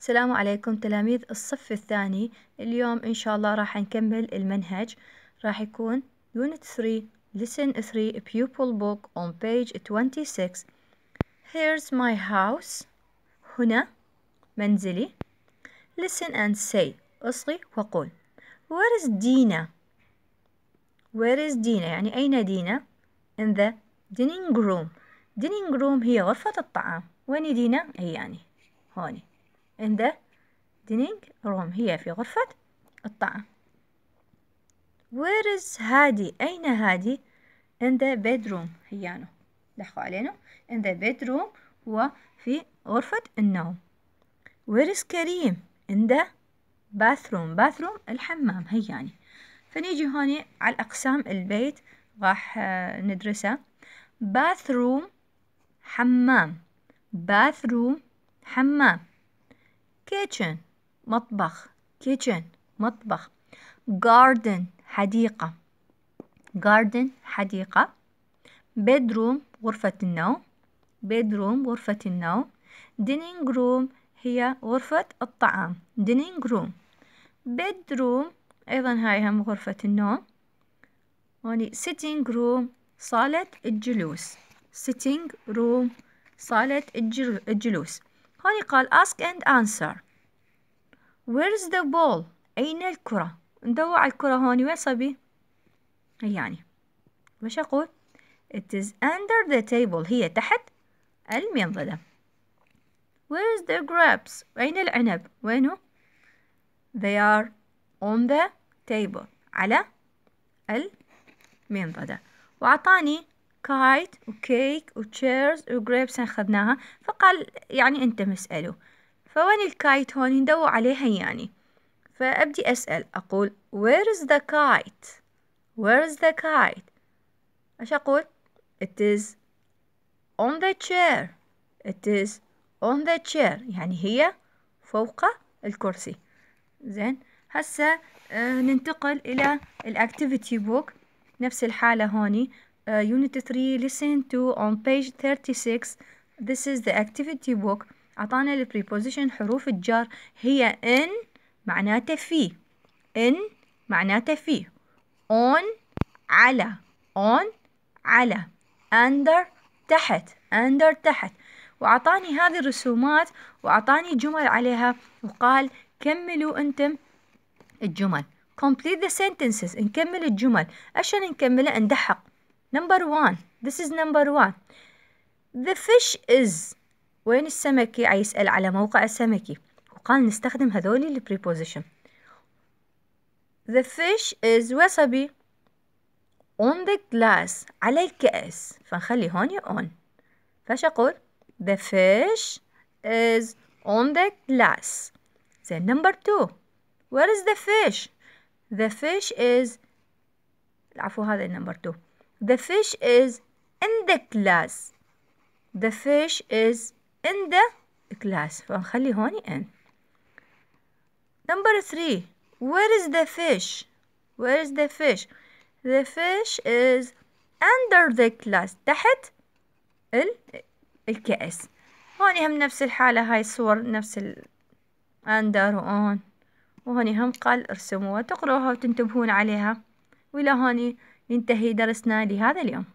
السلام عليكم تلاميذ الصف الثاني اليوم إن شاء الله راح نكمل المنهج راح يكون Unit 3 listen 3 Pupil Book on page 26 Here's my house هنا منزلي Listen and say أصغي وقول Where is Dina? Where is Dina? يعني أين دينا؟ In the dining room dining room هي غرفة الطعام وين دينا؟ هي يعني هوني in the dining room هي في غرفة الطعام where is هادي أين هادي in the bedroom هيانو لحقوا علينا in the bedroom هو في غرفة النوم where is كريم in the bathroom bathroom الحمام هياني يعني. فنيجي هوني على الأقسام البيت راح آه، ندرسها bathroom حمام bathroom حمام kitchen مطبخ kitchen مطبخ garden حديقة garden حديقة bedroom غرفة النوم bedroom غرفة النوم dining room هي غرفة الطعام dining room bedroom أيضا هاي هم غرفة النوم هوني sitting room صالة الجلوس sitting room صالة الجلوس هوني قال ask and answer where's the ball أين الكرة ندور على الكرة هوني وين صبي هي يعني وش أقول it is under the table هي تحت المنضدة where is the grapes أين العنب وينه they are on the table على المنضدة وعطاني كايت وكيك وتشيرز وجريبس أخذناها فقال يعني أنت مسأله فوين الكايت هون ندور عليها يعني فأبدي أسأل أقول where is the kite where is the kite إيش أقول it is on the chair it is on the chair يعني هي فوق الكرسي زين هسه آه، ننتقل إلى الأكتيفيتي بوك نفس الحالة هوني uh, unit 3 listen to on page 36 this is the activity book عطانا البريبوزيشن حروف الجر هي in معناته في in معناته في on على on على under تحت under تحت وأعطاني هذه الرسومات وأعطاني جمل عليها وقال كملوا أنتم الجمل complete the sentences نكمل الجمل عشان نكمله ندحق Number one. This is number one. The fish is. وين السمكي عيسأل على موقع السمكي وقال نستخدم هذول البريبوزيشن. The fish is wasabi on the glass على الكأس فنخلي هون on فاش أقول the fish is on the glass زين number two where is the fish the fish is العفو هذا number two The fish is in the class The fish is in the class فنخلي هوني in Number three Where is the fish? Where is the fish? The fish is under the glass تحت ال الكأس هوني هم نفس الحالة هاي الصور نفس ال under و on وهوني هم قال ارسموها تقروها وتنتبهون عليها وإلى هوني ينتهي درسنا لهذا اليوم